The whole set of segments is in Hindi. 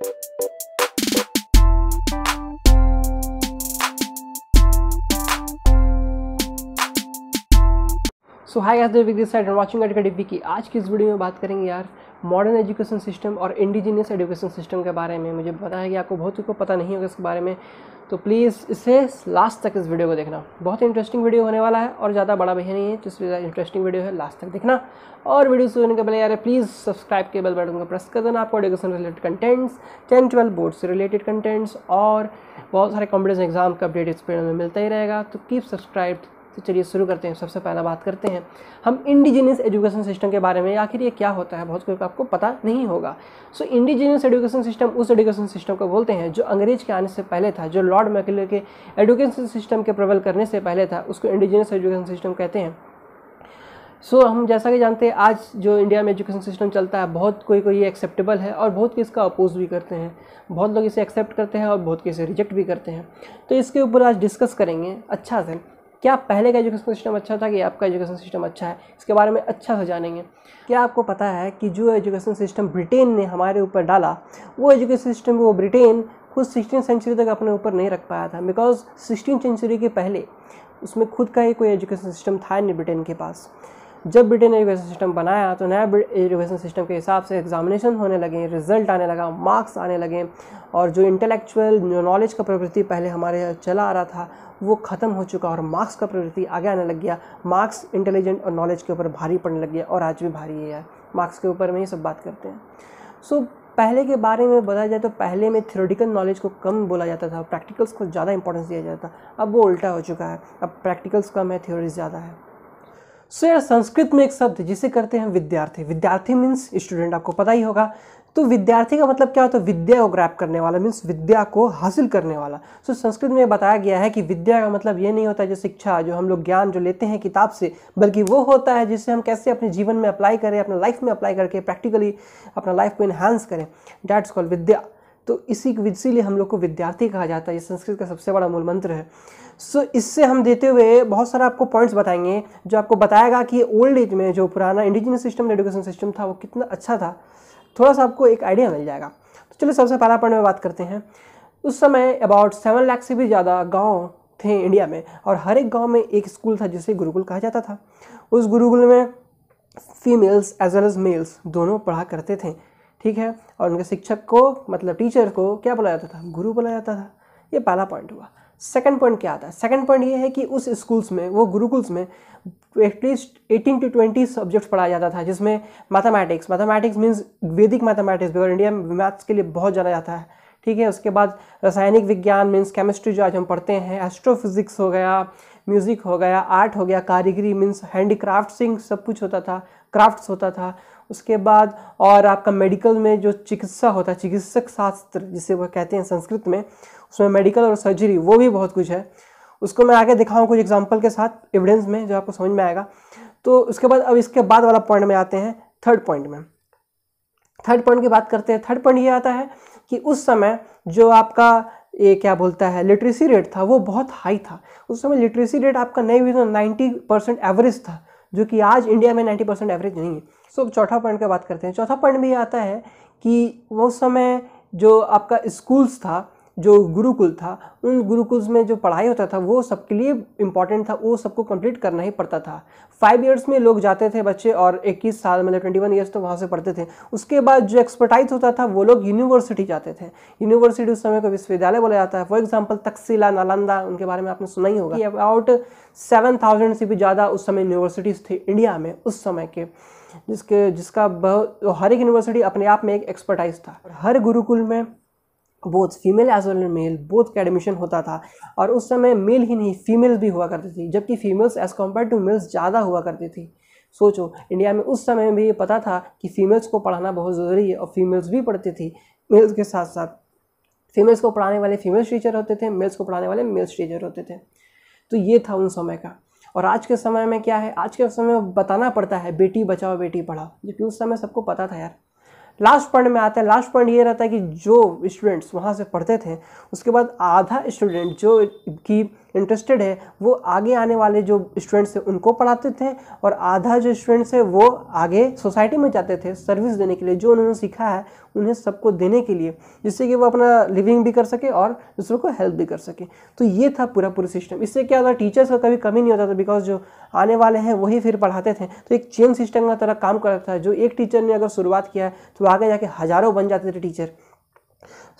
Thank you. सो हाई आज देवी दिस साइड वॉचिंग एट कडी की आज की इस वीडियो में बात करेंगे यार मॉडर्न एजुकेशन सिस्टम और इंडिजीनियस एजुकेशन सिस्टम के बारे में मुझे पता है कि आपको बहुत को पता नहीं होगा इसके बारे में तो प्लीज़ इसे लास्ट तक इस वीडियो को देखना बहुत इंटरेस्टिंग वीडियो होने वाला है और ज़्यादा बड़ा भी नहीं है तो इसलिए इंटरेस्टिंग वीडियो है लास्ट तक देखना और वीडियो सुनने के पहले यार प्लीज़ सब्सक्राइब के बेल बटन को प्रेस कर देना आपको education related contents ten twelve board से रिलेटेड कंटेंट्स और बहुत सारे कॉम्पिटिशन एग्जाम का अपडेट इस वीडियो में मिलता ही रहेगा तो कीप सब्सक्राइब तो चलिए शुरू करते हैं सबसे पहला बात करते हैं हम इंडिजिनियस एजुकेशन सिस्टम के बारे में आखिर ये क्या होता है बहुत कुछ आपको पता नहीं होगा सो इंडिजिनियस एजुकेशन सिस्टम उस एजुकेशन सिस्टम को बोलते हैं जो अंग्रेज के आने से पहले था जो लॉर्ड मैकले के एजुकेशन सिस्टम के प्रबल करने से पहले था उसको इंडिजिनियस एजुकेशन सिस्टम कहते हैं सो so, हम जैसा कि जानते हैं आज जो इंडिया में एजुकेशन सिस्टम चलता है बहुत कोई कोई ये एक्सेप्टेबल है और बहुत किसका इसका अपोज भी करते हैं बहुत लोग इसे एक्सेप्ट करते हैं और बहुत किसे इसे रिजेक्ट भी करते हैं तो इसके ऊपर आज डिस्कस करेंगे अच्छा से क्या पहले का एजुकेशन सिस्टम अच्छा था कि आपका एजुकेशन सिस्टम अच्छा है इसके बारे में अच्छा से जानेंगे क्या आपको पता है कि जो एजुकेशन सिस्टम ब्रिटेन ने हमारे ऊपर डाला वो एजुकेशन सिस्टम वो ब्रिटेन खुद सिक्सटीन सेंचुरी तक अपने ऊपर नहीं रख पाया था बिकॉज सिक्सटीन सेंचुरी के पहले उसमें खुद का ही कोई एजुकेशन सिस्टम था नहीं ब्रिटेन के पास जब ब्रिटेन ने एजुकेशन सिस्टम बनाया तो नया एजुकेशन सिस्टम के हिसाब से एग्जामिनेशन होने लगे रिजल्ट आने लगा मार्क्स आने लगे और जो इंटेलेक्चुअल नॉलेज का प्रवृत्ति पहले हमारे चला आ रहा था वो ख़त्म हो चुका और मार्क्स का प्रवृत्ति आगे आने लग गया मार्क्स इंटेलिजेंट और नॉलेज के ऊपर भारी पड़ने लग गया और आज भी भारी है मार्क्स के ऊपर में ही सब बात करते हैं सो so, पहले के बारे में बताया जाए तो पहले में थ्योरेटिकल नॉलेज को कम बोला जाता था प्रैक्टिकल्स को ज़्यादा इंपॉर्टेंस दिया जाता था अब वो उल्टा हो चुका है अब प्रैक्टिकल्स कम है थ्योरीज ज़्यादा है सो यार संस्कृत में एक शब्द जिसे करते हैं विद्यार्थी विद्यार्थी मीन्स स्टूडेंट आपको पता ही होगा तो विद्यार्थी का मतलब क्या होता है विद्या को ग्रैप करने वाला मीन्स विद्या को हासिल करने वाला सो so, संस्कृत में बताया गया है कि विद्या का मतलब ये नहीं होता है जो शिक्षा जो हम लोग ज्ञान जो लेते हैं किताब से बल्कि वो होता है जिसे हम कैसे अपने जीवन में अप्लाई करें अपने लाइफ में अप्लाई करके प्रैक्टिकली अपना लाइफ को इन्हांस करें डैट्स कॉल विद्या तो इसी इसीलिए हम लोग को विद्यार्थी कहा जाता है ये संस्कृत का सबसे बड़ा मूल मंत्र है सो so, इससे हम देते हुए बहुत सारा आपको पॉइंट्स बताएंगे जो आपको बताएगा कि ओल्ड एज में जो पुराना इंडिजिनस सिस्टम एजुकेशन सिस्टम था वो कितना अच्छा था थोड़ा सा आपको एक आइडिया मिल जाएगा तो चलिए सबसे पहला पॉइंट में बात करते हैं उस समय अबाउट सेवन लाख से भी ज़्यादा गाँव थे इंडिया में और हर एक गाँव में एक स्कूल था जिसे गुरुकुल कहा जाता था उस गुरुकुल में females as well as males दोनों पढ़ा करते थे ठीक है और उनके शिक्षक को मतलब टीचर को क्या बोला जाता था गुरु बोला जाता था ये पहला पॉइंट हुआ सेकंड पॉइंट क्या आता है सेकंड पॉइंट ये है कि उस स्कूल्स में वो गुरुकुल्स में at least eighteen to twenty subjects पढ़ाया जाता था जिसमें mathematics mathematics means Vedic mathematics because India में मैथ्स के लिए बहुत जाना जाता है ठीक है उसके बाद रासायनिक विज्ञान मीन्स केमिस्ट्री जो आज हम पढ़ते हैं एस्ट्रोफिजिक्स हो गया म्यूज़िक हो गया आर्ट हो गया कारीगरी मीन्स हैंडीक्राफ्ट सिंग सब कुछ होता था क्राफ्ट्स होता था उसके बाद और आपका मेडिकल में जो चिकित्सा होता है चिकित्सक शास्त्र जिसे वह कहते हैं संस्कृत में उसमें मेडिकल और सर्जरी वो भी बहुत कुछ है उसको मैं आगे दिखाऊँ कुछ एग्जाम्पल के साथ एविडेंस में जो आपको समझ में आएगा तो उसके बाद अब इसके बाद वाला पॉइंट में आते हैं थर्ड पॉइंट में थर्ड पॉइंट की बात करते हैं थर्ड पॉइंट ये आता है कि उस समय जो आपका ये क्या बोलता है लिटरेसी रेट था वो बहुत हाई था उस समय लिटरेसी रेट आपका नहीं हुई तो नाइन्टी परसेंट एवरेज था जो कि आज इंडिया में नाइन्टी परसेंट एवरेज नहीं है सो so, चौथा पॉइंट का बात करते हैं चौथा पॉइंट भी आता है कि उस समय जो आपका स्कूल्स था जो गुरुकुल था उन गुरुकुल में जो पढ़ाई होता था वो सबके लिए इम्पॉर्टेंट था वो सबको कंप्लीट करना ही पड़ता था फाइव ईयर्स में लोग जाते थे बच्चे और 21 साल मतलब 21 वन ईयर्स तो वहाँ से पढ़ते थे उसके बाद जो एक्सपर्टाइज होता था वो लोग यूनिवर्सिटी जाते थे यूनिवर्सिटी उस समय को विश्वविद्यालय बोला जाता है फॉर एग्जाम्पल तकसीला नालंदा उनके बारे में आपने सुना ही होगा अबाउट सेवन थाउजेंड से भी ज़्यादा उस समय यूनिवर्सिटीज़ थी इंडिया में उस समय के जिसके जिसका बहुत हर एक यूनिवर्सिटी अपने आप में एक एक्सपर्टाइज था हर गुरुकुल में both female as well and male both का एडमिशन होता था और उस समय मेल ही नहीं फीमेल भी हुआ करती थी जबकि females as compare to males ज़्यादा हुआ करती थी सोचो इंडिया में उस समय भी ये पता था कि फीमेल्स को पढ़ाना बहुत ज़रूरी है और फीमेल्स भी पढ़ती थी मेल्स के साथ साथ फीमेल्स को पढ़ाने वाले फीमेल्स टीचर होते थे मेल्स को पढ़ाने वाले मेल्स टीचर होते थे तो ये था उन समय का और आज के समय में क्या है आज के समय में बताना पड़ता है बेटी बचाओ बेटी पढ़ाओ जबकि उस समय सबको पता था यार लास्ट पॉइंट में आता है लास्ट पॉइंट ये रहता है कि जो स्टूडेंट्स वहाँ से पढ़ते थे उसके बाद आधा स्टूडेंट जो कि इंटरेस्टेड है वो आगे आने वाले जो स्टूडेंट्स थे उनको पढ़ाते थे और आधा जो स्टूडेंट्स है वो आगे सोसाइटी में जाते थे सर्विस देने के लिए जो उन्होंने सीखा है उन्हें सबको देने के लिए जिससे कि वो अपना लिविंग भी कर सके और दूसरों को हेल्प भी कर सके तो ये था पूरा पूरा सिस्टम इससे क्या होता टीचर्स का कभी कमी नहीं होता था बिकॉज जो आने वाले हैं वही फिर पढ़ाते थे तो एक चेन सिस्टम का तरह काम करता था जो एक टीचर ने अगर शुरुआत किया है तो आगे जाके हज़ारों बन जाते थे टीचर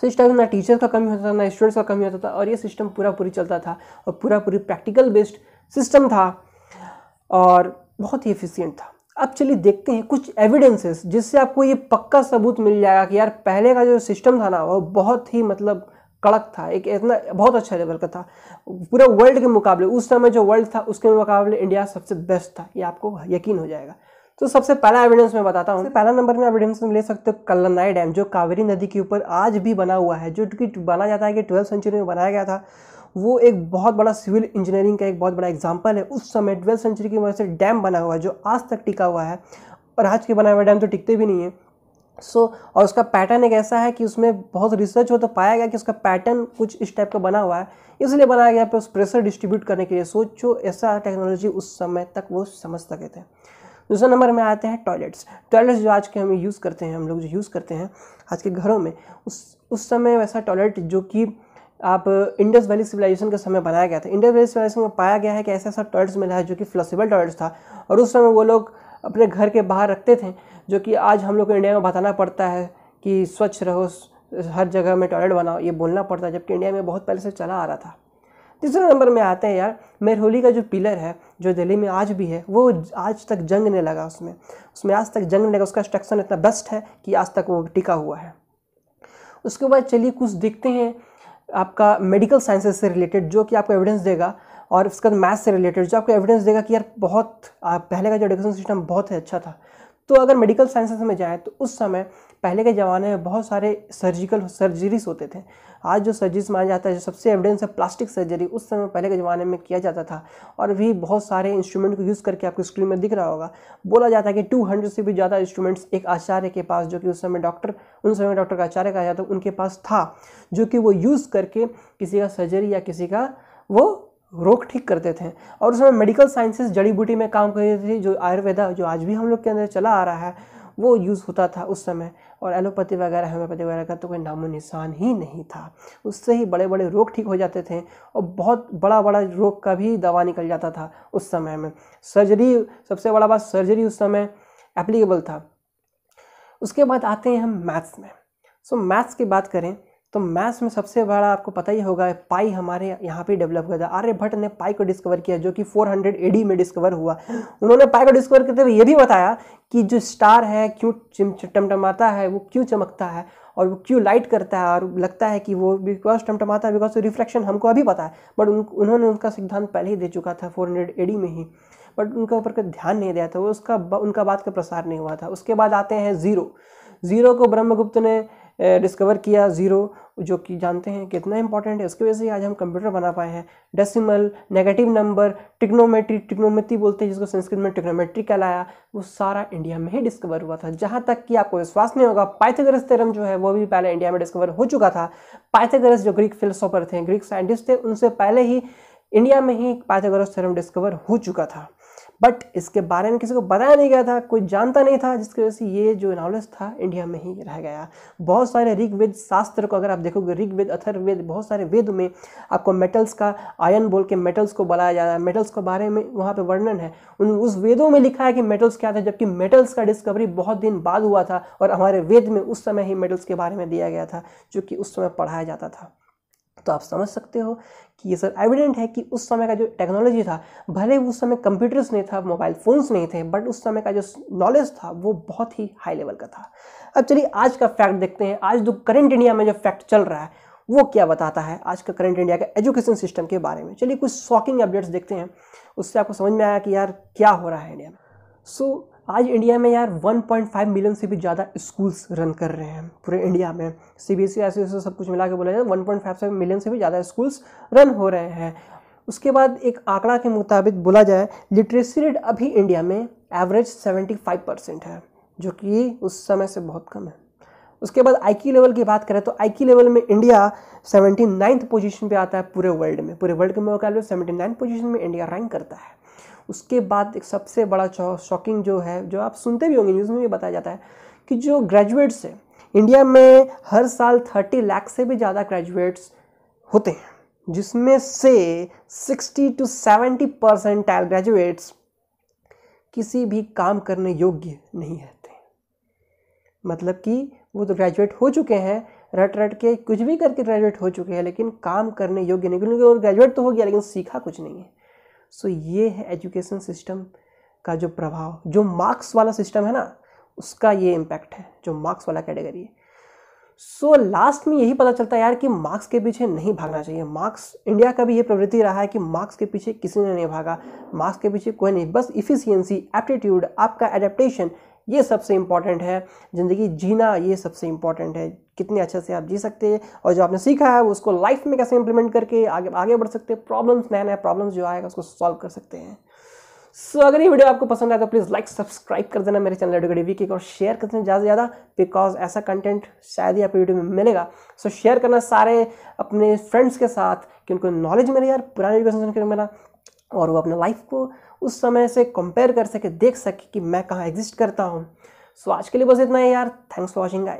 सिस्टम ना टीचर्स का कमी होता था ना स्टूडेंट्स का कमी होता था और ये सिस्टम पूरा पूरी चलता था और पूरा पूरी प्रैक्टिकल बेस्ड सिस्टम था और बहुत ही एफिशिएंट था अब चलिए देखते हैं कुछ एविडेंसेस जिससे आपको ये पक्का सबूत मिल जाएगा कि यार पहले का जो सिस्टम था ना वो बहुत ही मतलब कड़क था एक इतना बहुत अच्छा लेवल का था पूरा वर्ल्ड के मुकाबले उस समय जो वर्ल्ड था उसके मुकाबले इंडिया सबसे बेस्ट था ये आपको यकीन हो जाएगा तो सबसे पहला एविडेंस मैं बताता हूँ पहला नंबर में एविडेंस में ले सकते हो कल्लनाई डैम जो कावेरी नदी के ऊपर आज भी बना हुआ है जो कि माना जाता है कि ट्वेल्थ सेंचुरी में बनाया गया था वो एक बहुत बड़ा सिविल इंजीनियरिंग का एक बहुत बड़ा एग्जाम्पल है उस समय ट्वेल्थ सेंचुरी की वजह से डैम बना हुआ है जो आज तक टिका हुआ है और आज के बनाए हुए डैम तो टिकते भी नहीं है सो so, और उसका पैटर्न एक ऐसा है कि उसमें बहुत रिसर्च हो तो पाया गया कि उसका पैटर्न कुछ इस टाइप का बना हुआ है इसलिए बनाया गया पर उस प्रेशर डिस्ट्रीब्यूट करने के लिए सोचो ऐसा टेक्नोलॉजी उस समय तक वो समझ सके थे दूसरे नंबर में आते हैं टॉयलेट्स टॉयलेट्स जो आज के हम यूज़ करते हैं हम लोग जो यूज़ करते हैं आज के घरों में उस उस समय वैसा टॉयलेट जो कि आप इंडस वैली सिविलाइजेशन के समय बनाया गया था इंडस वैली सिविलाइजेशन में पाया गया है कि ऐसा ऐसा टॉयलेट्स मिला है जो कि फ्लसेबल टॉयलेट्स था और उस समय वो लोग अपने घर के बाहर रखते थे जो कि आज हम लोग को इंडिया में बताना पड़ता है कि स्वच्छ रहो हर जगह में टॉयलेट बनाओ ये बोलना पड़ता है जबकि इंडिया में बहुत पहले से चला आ रहा था तीसरे नंबर में आते हैं यार मेरहोली का जो पिलर है जो दिल्ली में आज भी है वो आज तक जंग नहीं लगा उसमें उसमें आज तक जंग नहीं लगा उसका स्ट्रक्चर इतना बेस्ट है कि आज तक वो टिका हुआ है उसके बाद चलिए कुछ देखते हैं आपका मेडिकल साइंसेस से रिलेटेड जो कि आपको एविडेंस देगा और उसके बाद मैथ से रिलेटेड जो आपको एविडेंस देगा कि यार बहुत पहले का जो एजुकेशन सिस्टम बहुत ही अच्छा था तो अगर मेडिकल साइंसेस में जाएँ तो उस समय पहले के ज़माने में बहुत सारे सर्जिकल सर्जरीज होते थे आज जो सर्जरीज माना जाता है जो सबसे एविडेंस है प्लास्टिक सर्जरी उस समय पहले के ज़माने में किया जाता था और भी बहुत सारे इंस्ट्रूमेंट को यूज़ करके आपको स्क्रीन में दिख रहा होगा बोला जाता है कि हंड्रेड से भी ज़्यादा इंस्ट्रूमेंट्स एक आचार्य के पास जो कि उस समय डॉक्टर उन समय डॉक्टर का आचार्य कहा जाता उनके पास था जो कि वो यूज़ करके किसी का सर्जरी या किसी का वो रोग ठीक करते थे और उसमें मेडिकल साइंसेज जड़ी बूटी में काम करती थी जो आयुर्वेदा जो आज भी हम लोग के अंदर चला आ रहा है वो यूज़ होता था उस समय और एलोपैथी वगैरह होम्योपैथी वगैरह का तो कोई नामो निशान ही नहीं था उससे ही बड़े बड़े रोग ठीक हो जाते थे और बहुत बड़ा बड़ा रोग का भी दवा निकल जाता था उस समय में सर्जरी सबसे बड़ा बात सर्जरी उस समय एप्लीकेबल था उसके बाद आते हैं हम मैथ्स में सो मैथ्स की बात करें तो मैथ्स में सबसे बड़ा आपको पता ही होगा पाई हमारे यहाँ पे डेवलप हुआ था आर्यभट्ट ने पाई को डिस्कवर किया जो कि 400 एडी में डिस्कवर हुआ उन्होंने पाई को डिस्कवर करते हुए ये भी बताया कि जो स्टार है क्यों टमटमाता है वो क्यों चमकता है और वो क्यों लाइट करता है और लगता है कि वो बिकॉज टमटमाता है बिकॉज रिफ्लेक्शन हमको अभी पता है बट उन, उन्होंने उनका सिद्धांत पहले ही दे चुका था फोर हंड्रेड एडी में ही बट उनके ऊपर का ध्यान नहीं दिया था वो उसका उनका बात का प्रसार नहीं हुआ था उसके बाद आते हैं ज़ीरो ज़ीरो को ब्रह्मगुप्त ने डिस्कवर किया ज़ीरो जो कि जानते हैं कितना इंपॉर्टेंट है उसकी वजह से आज हम कंप्यूटर बना पाए हैं decimal negative number trigonometry trigonometry बोलते हैं जिसको संस्कृत में टिक्नोमेट्री कहलाया वो सारा इंडिया में ही डिस्कवर हुआ था जहाँ तक कि आपको विश्वास नहीं होगा पाइथागोरस थ्योरम जो है वो भी पहले इंडिया में डिस्कवर हो चुका था पाइथागोरस जो ग्रीक फिलोसोफर थे ग्रीक साइंटिस्ट थे उनसे पहले ही इंडिया में ही पाइथागोरस थ्योरम डिस्कवर हो चुका था बट इसके बारे में किसी को बताया नहीं गया था कोई जानता नहीं था जिसकी वजह से ये जो नॉलेज था इंडिया में ही रह गया बहुत सारे ऋग्वेद शास्त्र को अगर आप देखोगे ऋग्वेद अथर्वेद बहुत सारे वेद में आपको मेटल्स का आयन बोल के मेटल्स को बनाया जा रहा है मेटल्स के बारे में वहाँ पर वर्णन है उन उस वेदों में लिखा है कि मेटल्स क्या था जबकि मेटल्स का डिस्कवरी बहुत दिन बाद हुआ था और हमारे वेद में उस समय ही मेटल्स के बारे में दिया गया था जो कि उस समय पढ़ाया जाता था तो आप समझ सकते हो कि ये सब एविडेंट है कि उस समय का जो टेक्नोलॉजी था भले उस समय कंप्यूटर्स नहीं था मोबाइल फ़ोन्स नहीं थे बट उस समय का जो नॉलेज था वो बहुत ही हाई लेवल का था अब चलिए आज का फैक्ट देखते हैं आज जो करंट इंडिया में जो फैक्ट चल रहा है वो क्या बताता है आज का करंट इंडिया का एजुकेशन सिस्टम के बारे में चलिए कुछ शॉकिंग अपडेट्स देखते हैं उससे आपको समझ में आया कि यार क्या हो रहा है इंडिया में सो so, आज इंडिया में यार 1.5 मिलियन से भी ज़्यादा स्कूल्स रन कर रहे हैं पूरे इंडिया में सी बी एस ई सब कुछ मिला के बोला जाए वन पॉइंट फाइव मिलियन से भी ज़्यादा स्कूल्स रन हो रहे हैं उसके बाद एक आंकड़ा के मुताबिक बोला जाए लिटरेसी रेट अभी इंडिया में एवरेज 75 परसेंट है जो कि उस समय से बहुत कम है उसके बाद आईक्यू लेवल की बात करें तो आईक्यू लेवल में इंडिया सेवेंटी नाइन्थ पोजिशन पर आता है पूरे वर्ल्ड में पूरे वर्ल्ड के मुकाबले सेवेंटी नाइन्थ पोजिशन में इंडिया रैंक करता है उसके बाद एक सबसे बड़ा शॉकिंग जो है जो आप सुनते भी होंगे न्यूज़ में भी बताया जाता है कि जो ग्रेजुएट्स हैं इंडिया में हर साल थर्टी लाख से भी ज़्यादा ग्रेजुएट्स होते हैं जिसमें से sixty to seventy percent graduates किसी भी काम करने योग्य नहीं रहते मतलब कि वो तो ग्रेजुएट हो चुके हैं रट रट के कुछ भी करके ग्रेजुएट हो चुके हैं लेकिन काम करने योग्य नहीं क्योंकि ग्रेजुएट तो हो गया लेकिन सीखा कुछ नहीं है सो ये है एजुकेशन सिस्टम का जो प्रभाव जो मार्क्स वाला सिस्टम है ना उसका ये इम्पैक्ट है जो मार्क्स वाला कैटेगरी है सो so, लास्ट में यही पता चलता है यार कि मार्क्स के पीछे नहीं भागना चाहिए मार्क्स इंडिया का भी ये प्रवृत्ति रहा है कि मार्क्स के पीछे किसी ने नहीं भागा मार्क्स के पीछे कोई नहीं बस इफिशियंसी एप्टीट्यूड आपका एडेप्टेशन ये सबसे इम्पॉर्टेंट है ज़िंदगी जीना ये सबसे इंपॉर्टेंट है कितने अच्छे से आप जी सकते हैं और जो आपने सीखा है वो उसको लाइफ में कैसे इंप्लीमेंट करके आगे आगे बढ़ सकते हैं प्रॉब्लम्स नए नया प्रॉब्लम्स जो आएगा उसको सॉल्व कर सकते हैं सो so, अगर ये वीडियो आपको पसंद आए तो प्लीज़ लाइक सब्सक्राइब कर देना मेरे चैनल एडुकेट वी के और शेयर कर देना ज़्यादा से ज़्यादा बिकॉज ऐसा कंटेंट शायद ही आपको वीडियो में मिलेगा सो so, शेयर करना सारे अपने फ्रेंड्स के साथ कि उनको नॉलेज मिले यार पुराने एजुकेशन मिला और वो अपने लाइफ को उस समय से कंपेयर कर सके देख सके कि मैं कहाँ एग्जिस्ट करता हूँ सो so, आज के लिए बस इतना ही यार थैंक्स फॉर वॉचिंग आई